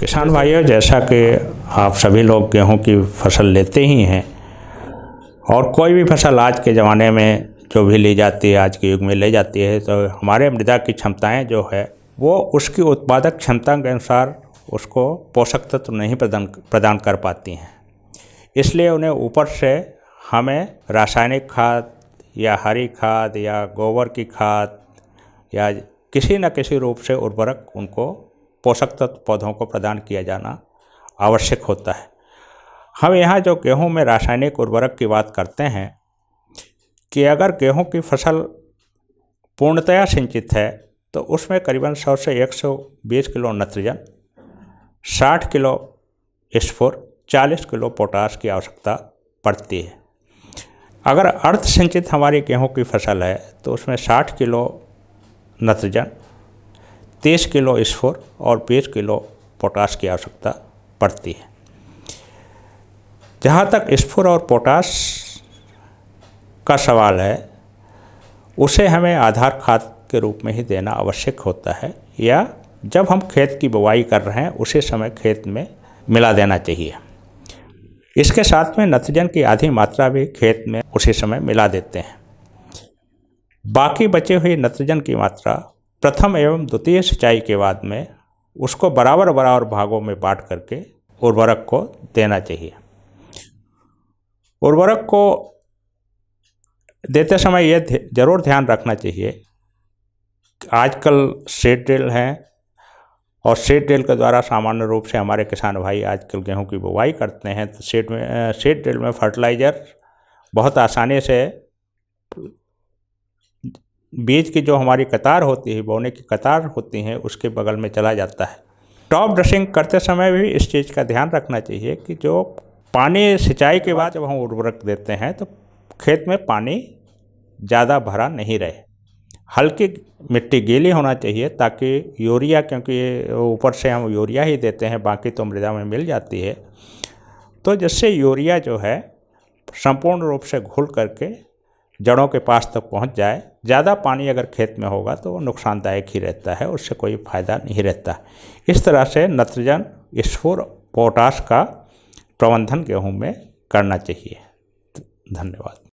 किसान भाइयों जैसा कि आप सभी लोग गेहूं की फसल लेते ही हैं और कोई भी फसल आज के ज़माने में जो भी ली जाती है आज के युग में ले जाती है तो हमारे मृदा की क्षमताएं जो है वो उसकी उत्पादक क्षमता के अनुसार उसको पोषक तत्व नहीं प्रदान प्रदान कर पाती हैं इसलिए उन्हें ऊपर से हमें रासायनिक खाद या हरी खाद या गोबर की खाद या किसी न किसी रूप से उर्वरक उनको पोषक तत्व पौधों को प्रदान किया जाना आवश्यक होता है हम यहाँ जो गेहूँ में रासायनिक उर्वरक की बात करते हैं कि अगर गेहूँ की फसल पूर्णतया सिंचित है तो उसमें करीबन 100 से 120 किलो नत्रजन 60 किलो स्फोर 40 किलो पोटास की आवश्यकता पड़ती है अगर अर्थ सिंचित हमारी गेहूँ की फसल है तो उसमें 60 किलो नत्रजन तेईस किलो स्फोर और बीस किलो पोटास की आवश्यकता पड़ती है जहाँ तक स्फोर और पोटास का सवाल है उसे हमें आधार खाद के रूप में ही देना आवश्यक होता है या जब हम खेत की बुवाई कर रहे हैं उसी समय खेत में मिला देना चाहिए इसके साथ में नत्रजन की आधी मात्रा भी खेत में उसी समय मिला देते हैं बाकी बचे हुए नत्रजन की मात्रा प्रथम एवं द्वितीय सिंचाई के बाद में उसको बराबर बराबर भागों में बांट करके उर्वरक को देना चाहिए उर्वरक को देते समय यह ज़रूर ध्यान रखना चाहिए आजकल सेट ड्रिल हैं और सेट ड्रिल के द्वारा सामान्य रूप से हमारे किसान भाई आजकल गेहूं की बुवाई करते हैं तो सेट में सेट ड्रिल में फर्टिलाइज़र बहुत आसानी से बीज की जो हमारी कतार होती है बोने की कतार होती हैं उसके बगल में चला जाता है टॉप ड्रेसिंग करते समय भी इस चीज़ का ध्यान रखना चाहिए कि जो पानी सिंचाई के बाद जब हम उर्वरक देते हैं तो खेत में पानी ज़्यादा भरा नहीं रहे हल्की मिट्टी गीली होना चाहिए ताकि यूरिया क्योंकि ऊपर से हम यूरिया ही देते हैं बाकी तो मृदा में मिल जाती है तो जिससे यूरिया जो है संपूर्ण रूप से घुल करके जड़ों के पास तक पहुंच जाए ज़्यादा पानी अगर खेत में होगा तो वो नुकसानदायक ही रहता है उससे कोई फायदा नहीं रहता इस तरह से नत्रजन स्फुर पोटाश का प्रबंधन गेहूँ में करना चाहिए धन्यवाद